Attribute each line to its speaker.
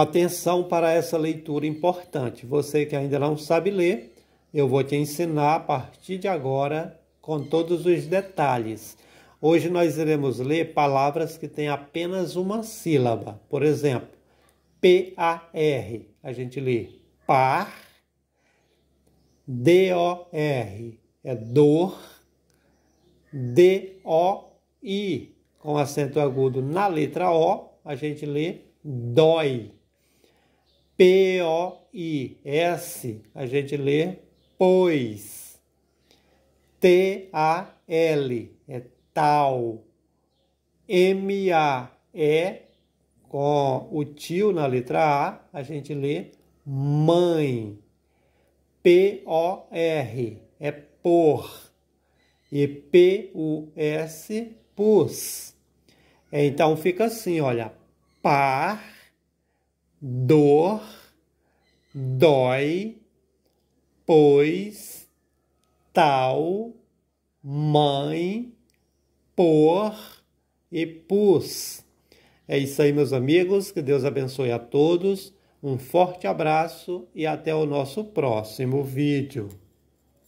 Speaker 1: Atenção para essa leitura importante. Você que ainda não sabe ler, eu vou te ensinar a partir de agora com todos os detalhes. Hoje nós iremos ler palavras que têm apenas uma sílaba. Por exemplo, P-A-R. A gente lê par, D-O-R. É dor, D-O-I. Com acento agudo na letra O, a gente lê dói P-O-I-S, a gente lê pois. T-A-L, é tal. M-A-E, com o tio na letra A, a gente lê mãe. P-O-R, é por. E P-U-S, pus. É, então fica assim, olha, par do dói, pois, tal, mãe, por e pus. É isso aí, meus amigos. Que Deus abençoe a todos. Um forte abraço e até o nosso próximo vídeo.